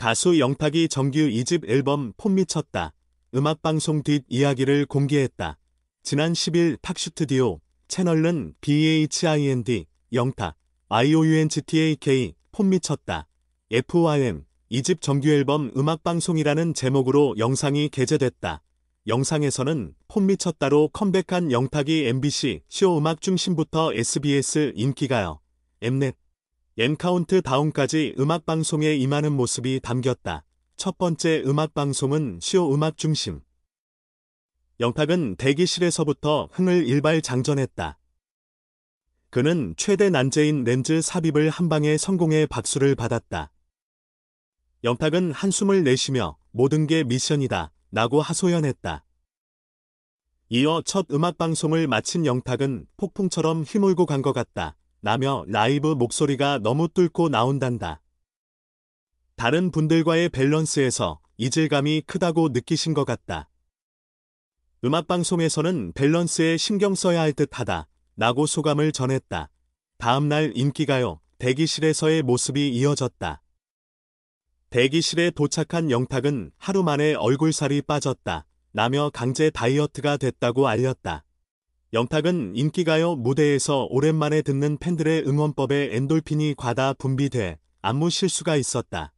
가수 영탁이 정규 2집 앨범 폼 미쳤다. 음악방송 뒷 이야기를 공개했다. 지난 10일 탁슈트디오 채널은 BHIND 영탁 IOUNGTAK 폼 미쳤다. FYM 2집 정규앨범 음악방송이라는 제목으로 영상이 게재됐다. 영상에서는 폼 미쳤다로 컴백한 영탁이 MBC 쇼 음악 중심부터 SBS 인기가요. Mnet 엔카운트 다운까지 음악방송에 임하는 모습이 담겼다. 첫 번째 음악방송은 쇼 음악 중심. 영탁은 대기실에서부터 흥을 일발장전했다. 그는 최대 난제인 렌즈 삽입을 한 방에 성공해 박수를 받았다. 영탁은 한숨을 내쉬며 모든 게 미션이다 라고 하소연했다. 이어 첫 음악방송을 마친 영탁은 폭풍처럼 휘몰고 간 것 같다. 라며 라이브 목소리가 너무 뚫고 나온단다. 다른 분들과의 밸런스에서 이질감이 크다고 느끼신 것 같다. 음악방송에서는 밸런스에 신경 써야 할 듯하다. 라고 소감을 전했다. 다음날 인기가요 대기실에서의 모습이 이어졌다. 대기실에 도착한 영탁은 하루 만에 얼굴살이 빠졌다. 라며 강제 다이어트가 됐다고 알렸다. 영탁은 인기가요 무대에서 오랜만에 듣는 팬들의 응원법에 엔돌핀이 과다 분비돼 안무 실수가 있었다.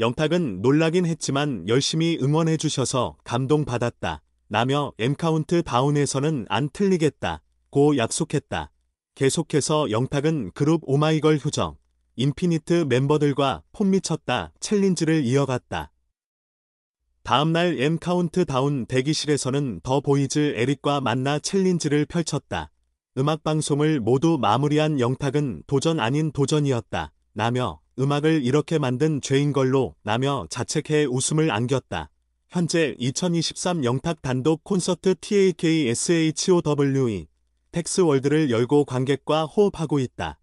영탁은 놀라긴 했지만 열심히 응원해 주셔서 감동받았다. 라며 엠카운트 다운에서는 안 틀리겠다. 고 약속했다. 계속해서 영탁은 그룹 오마이걸 효정, 인피니트 멤버들과 폼 미쳤다 챌린지를 이어갔다. 다음날 엔카운트다운 대기실에서는 더 보이즈 에릭과 만나 챌린지를 펼쳤다. 음악방송을 모두 마무리한 영탁은 도전 아닌 도전이었다. 나며 음악을 이렇게 만든 죄인 걸로 나며 자책해 웃음을 안겼다. 현재 2023 영탁 단독 콘서트 TAKSHOWE 텍스월드를 열고 관객과 호흡하고 있다.